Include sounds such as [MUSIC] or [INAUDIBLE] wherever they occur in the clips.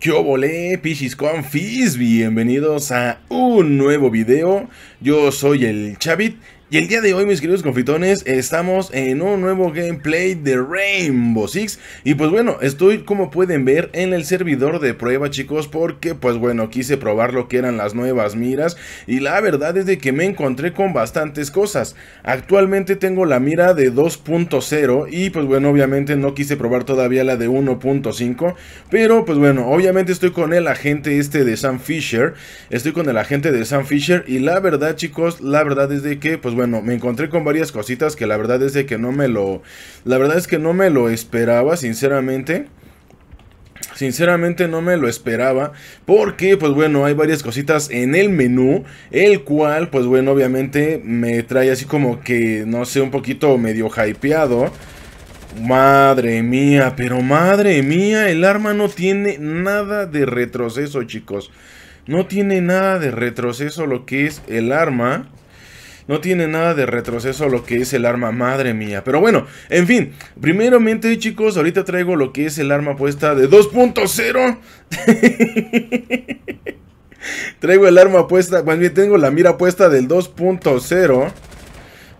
¿Qué volé, Pichis Confis Bienvenidos a un nuevo video. Yo soy el Chavit y el día de hoy, mis queridos confitones, estamos en un nuevo gameplay de Rainbow Six Y pues bueno, estoy como pueden ver en el servidor de prueba chicos Porque pues bueno, quise probar lo que eran las nuevas miras Y la verdad es de que me encontré con bastantes cosas Actualmente tengo la mira de 2.0 Y pues bueno, obviamente no quise probar todavía la de 1.5 Pero pues bueno, obviamente estoy con el agente este de Sam Fisher Estoy con el agente de Sam Fisher Y la verdad chicos, la verdad es de que pues bueno, me encontré con varias cositas que la verdad es de que no me lo... La verdad es que no me lo esperaba, sinceramente. Sinceramente no me lo esperaba porque pues bueno hay varias cositas en el menú el cual pues bueno obviamente me trae así como que no sé un poquito medio hypeado Madre mía, pero madre mía, el arma no tiene nada de retroceso chicos No tiene nada de retroceso lo que es el arma no tiene nada de retroceso lo que es el arma, madre mía. Pero bueno, en fin. Primeramente, chicos, ahorita traigo lo que es el arma puesta de 2.0. [LAUGHS] traigo el arma puesta, más tengo la mira puesta del 2.0.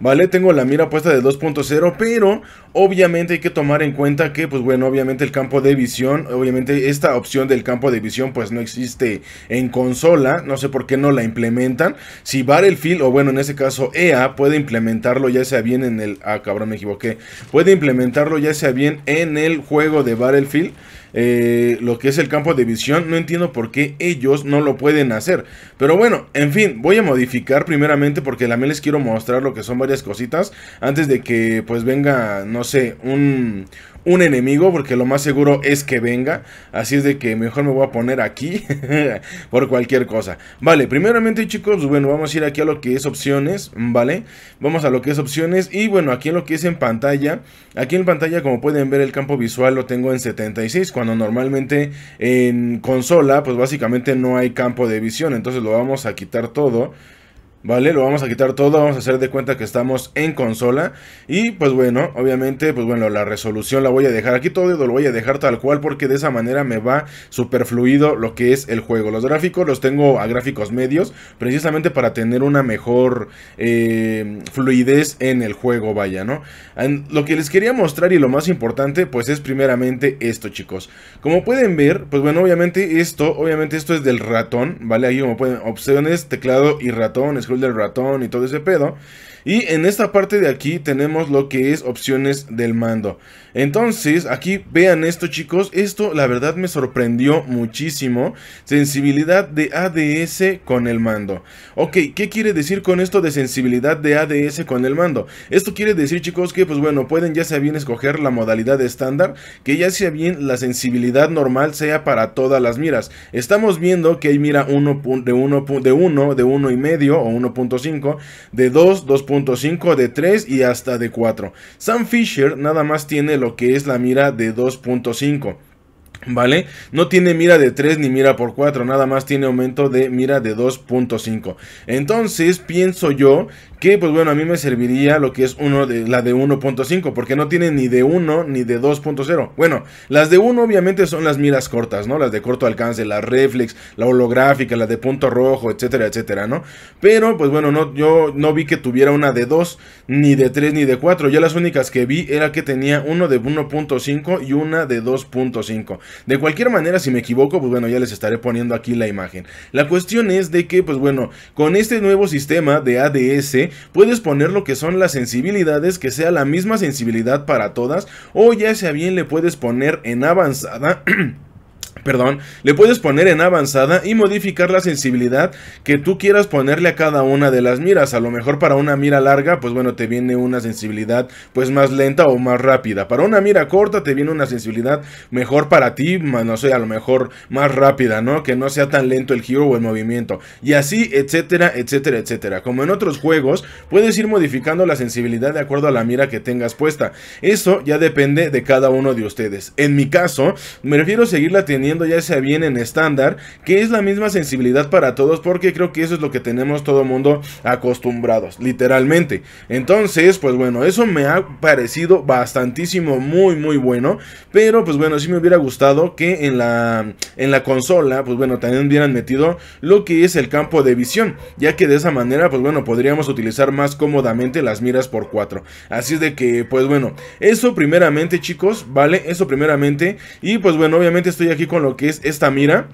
Vale, tengo la mira puesta del 2.0, pero Obviamente hay que tomar en cuenta que, pues bueno, obviamente el campo de visión, obviamente esta opción del campo de visión pues no existe en consola, no sé por qué no la implementan. Si Battlefield, o bueno, en ese caso EA, puede implementarlo ya sea bien en el... Ah, cabrón, me equivoqué. Puede implementarlo ya sea bien en el juego de Battlefield. Eh, lo que es el campo de visión. No entiendo por qué ellos no lo pueden hacer. Pero bueno, en fin, voy a modificar primeramente porque también les quiero mostrar lo que son varias cositas antes de que pues venga, no no sé, un, enemigo, porque lo más seguro es que venga. Así es de que mejor me voy a poner aquí [LAUGHS] por cualquier cosa. Vale, primeramente chicos, bueno, vamos a ir aquí a lo que es opciones, ¿vale? Vamos a lo que es opciones y bueno, aquí en lo que es en pantalla, aquí en pantalla como pueden ver el campo visual lo tengo en 76, cuando normalmente en consola pues básicamente no hay campo de visión, entonces lo vamos a quitar todo. ¿vale? Lo vamos a quitar todo, vamos a hacer de cuenta que estamos en consola y pues bueno, obviamente, pues bueno, la resolución la voy a dejar aquí todo, lo voy a dejar tal cual porque de esa manera me va super fluido lo que es el juego. Los gráficos los tengo a gráficos medios precisamente para tener una mejor eh, fluidez en el juego, vaya, ¿no? lo que les quería mostrar y lo más importante pues es primeramente esto chicos. Como pueden ver, pues bueno, obviamente esto, obviamente esto es del ratón, ¿vale? Ahí como pueden, opciones, teclado y ratón, del ratón y todo ese pedo. Y en esta parte de aquí tenemos lo que es opciones del mando. Entonces, aquí vean esto chicos, esto la verdad me sorprendió muchísimo. Sensibilidad de ADS con el mando. Ok, ¿qué quiere decir con esto de sensibilidad de ADS con el mando? Esto quiere decir chicos que pues bueno, pueden ya sea bien escoger la modalidad estándar, que ya sea bien la sensibilidad normal sea para todas las miras. Estamos viendo que hay mira uno, de 1 de uno, de uno y medio o 1.5, de 2, 2.5, de 3 y hasta de 4. Sam Fisher nada más tiene lo que es la mira de 2.5. ¿Vale? No tiene mira de 3 ni mira por 4, nada más tiene aumento de mira de 2.5. Entonces, pienso yo que, pues bueno, a mí me serviría lo que es uno de, la de 1.5, porque no tiene ni de 1 ni de 2.0. Bueno, las de 1 obviamente son las miras cortas, ¿no? Las de corto alcance, la reflex, la holográfica, la de punto rojo, etcétera, etcétera, ¿no? Pero, pues bueno, no, yo no vi que tuviera una de 2, ni de 3, ni de 4. Ya las únicas que vi era que tenía uno de 1.5 y una de 2.5. De cualquier manera, si me equivoco, pues bueno, ya les estaré poniendo aquí la imagen. La cuestión es de que, pues bueno, con este nuevo sistema de ADS, puedes poner lo que son las sensibilidades, que sea la misma sensibilidad para todas, o ya sea bien le puedes poner en avanzada... [CLEARS THROAT] perdón, le puedes poner en avanzada y modificar la sensibilidad que tú quieras ponerle a cada una de las miras. A lo mejor para una mira larga, pues bueno, te viene una sensibilidad pues más lenta o más rápida. Para una mira corta te viene una sensibilidad mejor para ti, más, no sé, a lo mejor más rápida, ¿no? Que no sea tan lento el giro o el movimiento. Y así, etcétera, etcétera, etcétera. Como en otros juegos, puedes ir modificando la sensibilidad de acuerdo a la mira que tengas puesta. Eso ya depende de cada uno de ustedes. En mi caso, me refiero a la teniendo ya sea bien en estándar, que es la misma sensibilidad para todos, porque creo que eso es lo que tenemos todo mundo acostumbrados, literalmente. Entonces, pues bueno, eso me ha parecido bastantísimo muy, muy bueno, pero pues bueno, si me hubiera gustado que en la, en la consola, pues bueno, también hubieran metido lo que es el campo de visión, ya que de esa manera, pues bueno, podríamos utilizar más cómodamente las miras por 4. Así es de que, pues bueno, eso primeramente chicos, ¿vale? Eso primeramente, y pues bueno, obviamente estoy aquí con lo que es esta mira.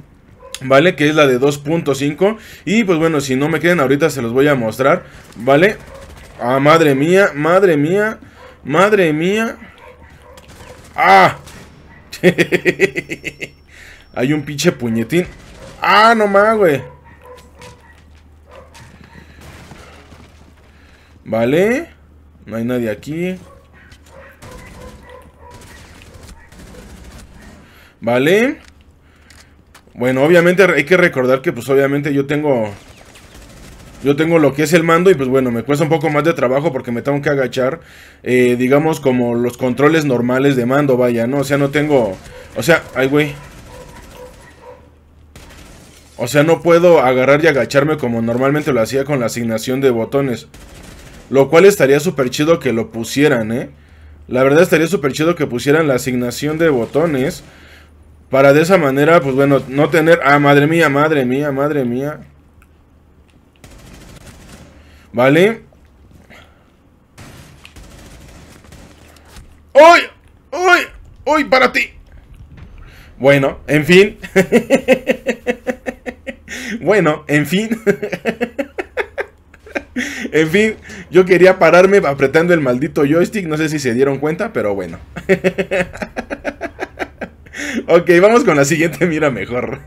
¿Vale? Que es la de 2.5 Y pues bueno, si no me queden ahorita se los voy a mostrar ¿Vale? Ah, madre mía, madre mía Madre mía ¡Ah! [LAUGHS] Hay un pinche puñetín ¡Ah, no más, güey! ¿Vale? No hay nadie aquí ¿Vale? Bueno, obviamente hay que recordar que pues obviamente yo tengo... Yo tengo lo que es el mando y pues bueno, me cuesta un poco más de trabajo porque me tengo que agachar, eh, digamos, como los controles normales de mando, vaya, ¿no? O sea, no tengo... O sea, ay, güey. O sea, no puedo agarrar y agacharme como normalmente lo hacía con la asignación de botones. Lo cual estaría súper chido que lo pusieran, ¿eh? La verdad estaría súper chido que pusieran la asignación de botones para de esa manera, pues bueno, no tener... Ah, madre mía, madre mía, madre mía. ¿Vale? ¡Uy! ¡Uy! ¡Uy! ¡Para ti! Bueno, en fin. [LAUGHS] bueno, en fin. [LAUGHS] en fin, yo quería pararme apretando el maldito joystick. No sé si se dieron cuenta, pero bueno. [LAUGHS] ok, vamos con la siguiente mira mejor.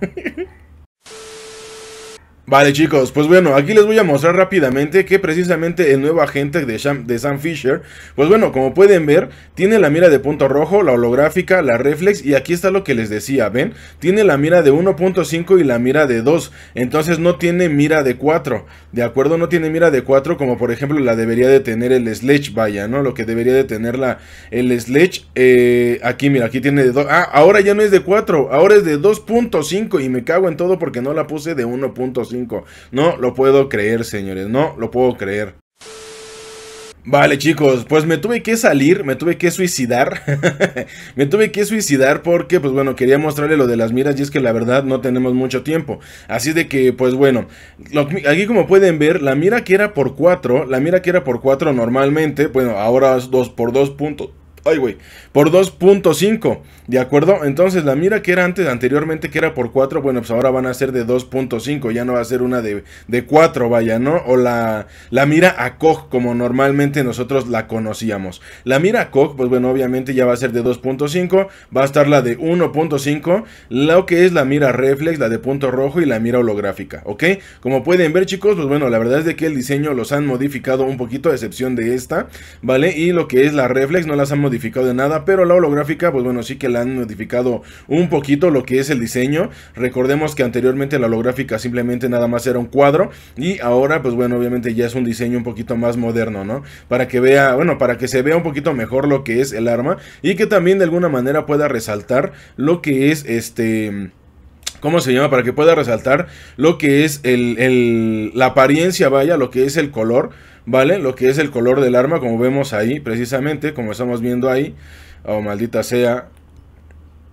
Vale chicos, pues bueno, aquí les voy a mostrar rápidamente que precisamente el nuevo agente de, Sam, Fisher, pues bueno, como pueden ver, tiene la mira de punto rojo, la holográfica, la reflex y aquí está lo que les decía, ¿ven? Tiene la mira de 1.5 y la mira de 2, entonces no tiene mira de 4, ¿de acuerdo? No tiene mira de 4 como por ejemplo la debería de tener el Sledge, vaya, ¿no? Lo que debería de tener la, el Sledge, eh, aquí mira, aquí tiene de 2, ah, ahora ya no es de 4, ahora es de 2.5 y me cago en todo porque no la puse de 1.5. No lo puedo creer, señores, no lo puedo creer. Vale chicos, pues me tuve que salir, me tuve que suicidar, [LAUGHS] me tuve que suicidar porque pues bueno, quería mostrarle lo de las miras y es que la verdad no tenemos mucho tiempo, así de que pues bueno, aquí como pueden ver, la mira que era por 4, la mira que era por 4 normalmente, bueno ahora es 2 por 2 puntos Ay, güey. Por 2.5. ¿De acuerdo? Entonces la mira que era antes, anteriormente que era por 4. Bueno, pues ahora van a ser de 2.5. Ya no va a ser una de, de 4, vaya, ¿no? O la, la mira a Koch, como normalmente nosotros la conocíamos. La mira a Koch, pues bueno, obviamente ya va a ser de 2.5. Va a estar la de 1.5. Lo que es la mira reflex, la de punto rojo y la mira holográfica. ¿Ok? Como pueden ver, chicos, pues bueno, la verdad es de que el diseño los han modificado un poquito, a excepción de esta. ¿Vale? Y lo que es la reflex no las han modificado de nada, pero la holográfica, pues bueno, sí que la han modificado un poquito lo que es el diseño. Recordemos que anteriormente la holográfica simplemente nada más era un cuadro y ahora, pues bueno, obviamente ya es un diseño un poquito más moderno, ¿no? Para que vea, bueno, para que se vea un poquito mejor lo que es el arma y que también de alguna manera pueda resaltar lo que es este... ¿Cómo se llama? Para que pueda resaltar lo que es el, el, la apariencia, vaya, lo que es el color ¿vale? Lo que es el color del arma, como vemos ahí, precisamente, como estamos viendo ahí. o oh, maldita sea.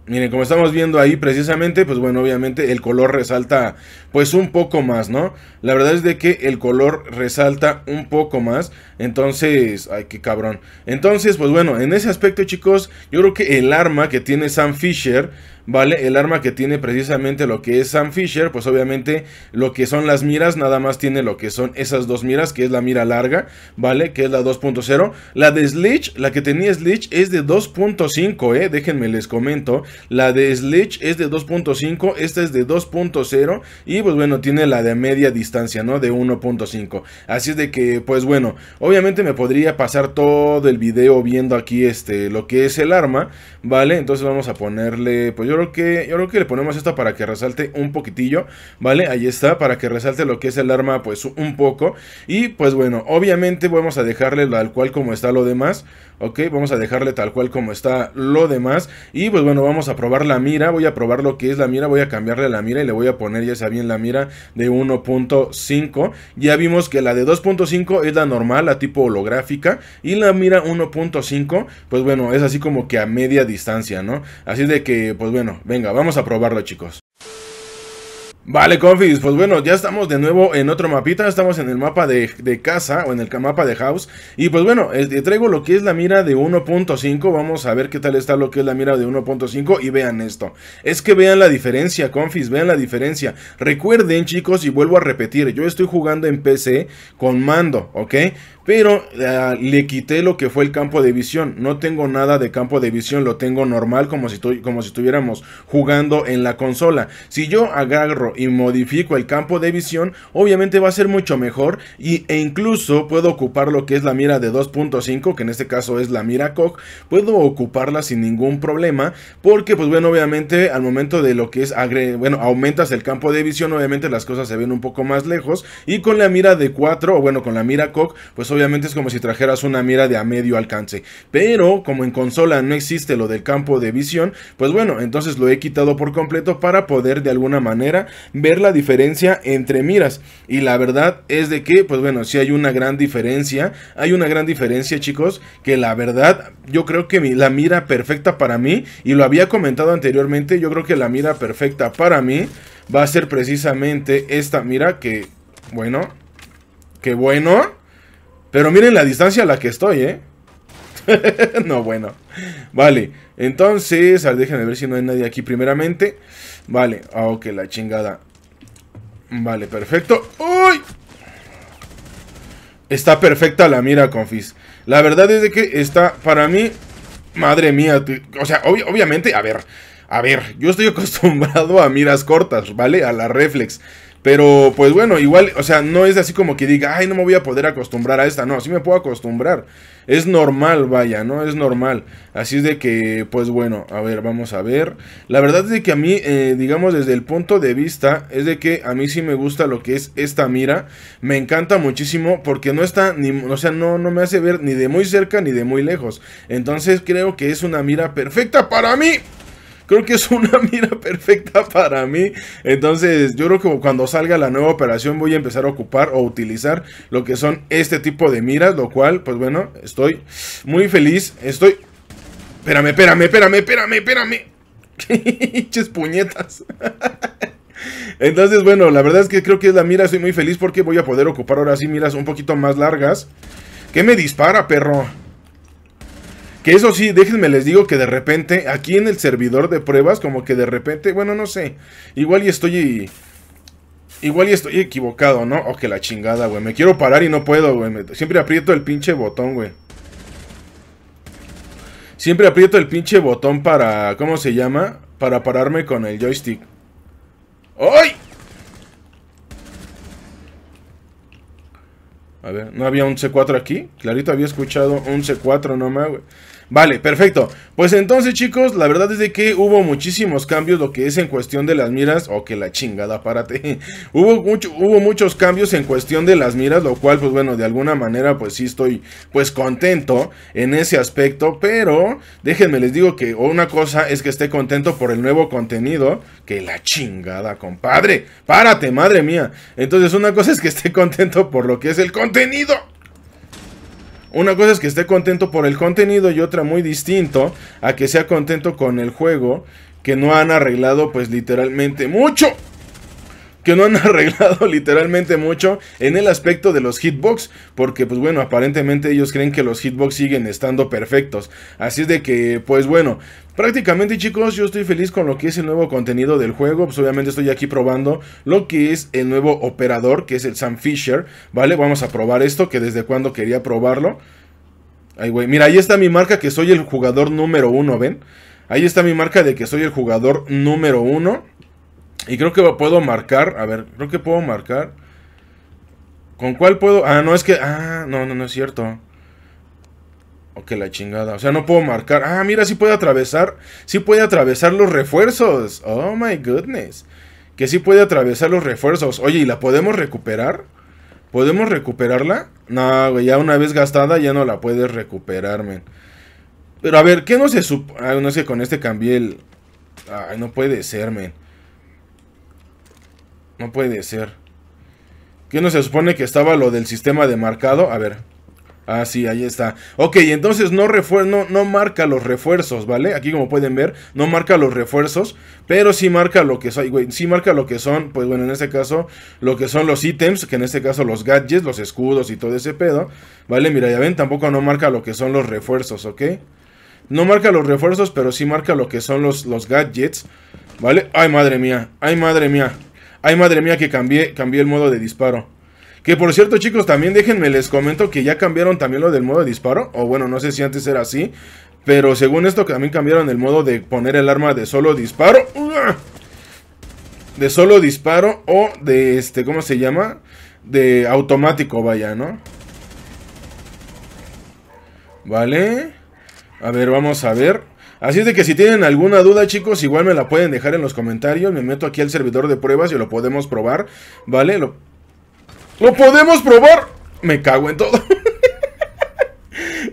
Miren, como estamos viendo ahí precisamente, pues bueno, obviamente el color resalta pues un poco más, ¿no? La verdad es de que el color resalta un poco más, entonces, ay, qué cabrón. Entonces, pues bueno, en ese aspecto chicos, yo creo que el arma que tiene Sam Fisher ¿vale? El arma que tiene precisamente lo que es Sam Fisher, pues obviamente lo que son las miras, nada más tiene lo que son esas dos miras, que es la mira larga, ¿vale? Que es la 2.0. La de Sledge, la que tenía Sledge es de 2.5, ¿eh? Déjenme les comento. La de Sledge es de 2.5, esta es de 2.0 y pues bueno, tiene la de media distancia, ¿no? De 1.5. Así es de que, pues bueno, obviamente me podría pasar todo el video viendo aquí este, lo que es el arma, ¿vale? Entonces vamos a ponerle, pues yo yo creo que yo que le ponemos esto para que resalte un poquitillo, ¿vale? Ahí está, para que resalte lo que es el arma pues un poco. Y pues bueno, obviamente vamos a dejarle tal cual como está lo demás. Ok, vamos a dejarle tal cual como está lo demás. Y pues bueno, vamos a probar la mira. Voy a probar lo que es la mira. Voy a cambiarle la mira y le voy a poner, ya bien la mira de 1.5. Ya vimos que la de 2.5 es la normal, la tipo holográfica. Y la mira 1.5, pues bueno, es así como que a media distancia, ¿no? Así de que, pues bueno, venga, vamos a probarlo chicos. Vale, Confis, pues bueno, ya estamos de nuevo en otro mapita, estamos en el mapa de, casa o en el mapa de house Y pues bueno, eh, traigo lo que es la mira de 1.5, vamos a ver qué tal está lo que es la mira de 1.5 y vean esto Es que vean la diferencia, Confis, vean la diferencia Recuerden chicos y vuelvo a repetir, yo estoy jugando en PC con mando, ¿ok? Pero eh, le quité lo que fue el campo de visión. No tengo nada de campo de visión, lo tengo normal como si, como si estuviéramos jugando en la consola. Si yo agarro y modifico el campo de visión, obviamente va a ser mucho mejor y, e incluso puedo ocupar lo que es la mira de 2.5, que en este caso es la mira Koch. Puedo ocuparla sin ningún problema porque pues bueno, obviamente al momento de lo que es, bueno, aumentas el campo de visión, obviamente las cosas se ven un poco más lejos y con la mira de 4 o bueno, con la mira Koch, pues obviamente es como si trajeras una mira de a medio alcance. Pero como en consola no existe lo del campo de visión, pues bueno, entonces lo he quitado por completo para poder de alguna manera ver la diferencia entre miras. Y la verdad es de que, pues bueno, si hay una gran diferencia, hay una gran diferencia chicos, que la verdad yo creo que la mira perfecta para mí, y lo había comentado anteriormente, yo creo que la mira perfecta para mí va a ser precisamente esta mira que, bueno, que bueno. Pero miren la distancia a la que estoy, ¿eh? [LAUGHS] no, bueno. Vale, entonces, déjenme ver si no hay nadie aquí primeramente. Vale, aunque ah, ok, la chingada. Vale, perfecto. ¡Uy! Está perfecta la mira, confis. La verdad es de que está, para mí, madre mía. O sea, obviamente, a ver, a ver, yo estoy [LAUGHS] acostumbrado a miras cortas, ¿vale? A la reflex. Pero pues bueno, igual, o sea, no es así como que diga, ay, no me voy a poder acostumbrar a esta. No, sí me puedo acostumbrar. Es normal, vaya, ¿no? Es normal. Así es de que, pues bueno, a ver, vamos a ver. La verdad es de que a mí, eh, digamos, desde el punto de vista, es de que a mí sí me gusta lo que es esta mira. Me encanta muchísimo porque no está, ni, o sea, no, no me hace ver ni de muy cerca ni de muy lejos. Entonces creo que es una mira perfecta para mí creo que es una [LAUGHS] mira perfecta para mí. Entonces, yo creo que cuando salga la nueva operación voy a empezar a ocupar o utilizar lo que son este tipo de miras, lo cual, pues bueno, estoy muy feliz. Estoy... Espérame, espérame, espérame, espérame, espérame. [LAUGHS] Ches puñetas. [LAUGHS] Entonces, bueno, la verdad es que creo que es la mira, estoy muy feliz porque voy a poder ocupar ahora sí miras un poquito más largas. ¿Qué me dispara, perro? Que eso sí, déjenme les digo que de repente, aquí en el servidor de pruebas, como que de repente, bueno, no sé. Igual y estoy. Igual y estoy equivocado, ¿no? o que la chingada, güey. Me quiero parar y no puedo, güey. Siempre aprieto el pinche botón, güey. Siempre aprieto el pinche botón para. ¿Cómo se llama? Para pararme con el joystick. ¡Ay! A ver, ¿no había un C4 aquí? Clarito había escuchado un C4 nomás, güey. Vale, perfecto. Pues entonces, chicos, la verdad es que hubo muchísimos cambios lo que es en cuestión de las miras. O oh, que la chingada, párate. [LAUGHS] hubo, mucho, hubo muchos cambios en cuestión de las miras, lo cual, pues bueno, de alguna manera, pues sí estoy pues contento en ese aspecto. Pero déjenme les digo que una cosa es que esté contento por el nuevo contenido. Que la chingada, compadre. Párate, madre mía. Entonces, una cosa es que esté contento por lo que es el contenido. Una cosa es que esté contento por el contenido y otra muy distinto a que sea contento con el juego que no han arreglado pues literalmente mucho que no han [LAUGHS] arreglado literalmente mucho en el aspecto de los hitbox, porque pues bueno, aparentemente ellos creen que los hitbox siguen estando perfectos. Así es de que, pues bueno, Prácticamente chicos, yo estoy feliz con lo que es el nuevo contenido del juego, pues obviamente estoy aquí probando lo que es el nuevo operador, que es el Sam Fisher, ¿vale? Vamos a probar esto, que desde cuando quería probarlo. Ay, güey, mira, ahí está mi marca que soy el jugador número uno, ¿ven? Ahí está mi marca de que soy el jugador número uno. Y creo que puedo marcar. A ver, creo que puedo marcar. ¿Con cuál puedo? Ah, no, es que. Ah, no, no, no es cierto. Ok, la chingada. O sea, no puedo marcar. Ah, mira, sí puede atravesar. Sí puede atravesar los refuerzos. Oh my goodness. Que sí puede atravesar los refuerzos. Oye, ¿y la podemos recuperar? ¿Podemos recuperarla? No, güey, ya una vez gastada ya no la puedes recuperar, men. Pero a ver, ¿qué no se supone.? Ah, no sé, con este cambié el... Ay, no puede ser, men. No puede ser. ¿Qué no se supone que estaba lo del sistema de marcado? A ver. Ah, sí, ahí está. Ok, entonces no, no, no marca los refuerzos, ¿vale? Aquí como pueden ver, no marca los refuerzos, pero sí marca lo que son, sí marca lo que son, pues bueno, en este caso, lo que son los ítems, que en este caso los gadgets, los escudos y todo ese pedo, ¿vale? Mira, ya ven, tampoco no marca lo que son los refuerzos, ¿ok? No marca los refuerzos, pero sí marca lo que son los, los gadgets, ¿vale? Ay, madre mía, ay, madre mía. Ay, madre mía, que cambié, cambié el modo de disparo. Que por cierto, chicos, también déjenme les comento que ya cambiaron también lo del modo de disparo. O bueno, no sé si antes era así. Pero según esto también cambiaron el modo de poner el arma de solo disparo. De solo disparo o de este, ¿cómo se llama? De automático, vaya, ¿no? Vale. A ver, vamos a ver. Así es de que si tienen alguna duda, chicos, igual me la pueden dejar en los comentarios. Me meto aquí al servidor de pruebas y lo podemos probar, ¿vale? Lo, podemos probar. Me cago en todo. [LAUGHS]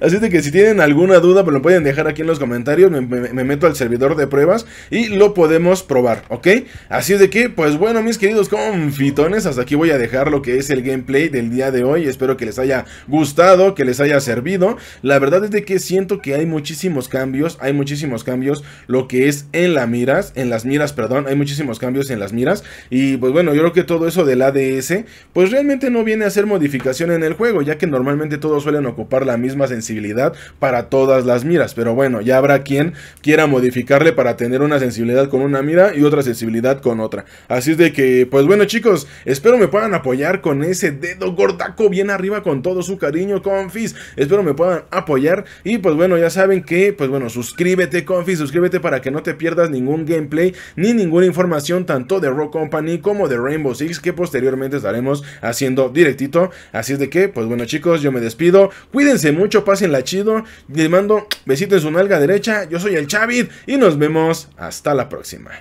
Así de que si tienen alguna duda, pues lo pueden dejar aquí en los comentarios. Me, meto al servidor de pruebas y lo podemos probar, ¿ok? Así de que, pues bueno, mis queridos confitones, hasta aquí voy a dejar lo que es el gameplay del día de hoy. Espero que les haya gustado, que les haya servido. La verdad es de que siento que hay muchísimos cambios, hay muchísimos cambios lo que es en las miras, en las miras, perdón, hay muchísimos cambios en las miras. Y pues bueno, yo creo que todo eso del ADS, pues realmente no viene a ser modificación en el juego, ya que normalmente todos suelen ocupar la misma sensibilidad sensibilidad para todas las miras. Pero bueno, ya habrá quien quiera modificarle para tener una sensibilidad con una mira y otra sensibilidad con otra. Así es de que, pues bueno chicos, espero me puedan apoyar con ese dedo gordaco bien arriba con todo su cariño, confis. Espero me puedan apoyar. Y pues bueno, ya saben que, pues bueno, suscríbete, confis, suscríbete para que no te pierdas ningún gameplay ni ninguna información tanto de Rock Company como de Rainbow Six que posteriormente estaremos haciendo directito. Así es de que, pues bueno chicos, yo me despido. Cuídense mucho, pasen la chido. Les mando besito en su nalga derecha. Yo soy el Chavit y nos vemos hasta la próxima.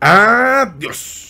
Adiós.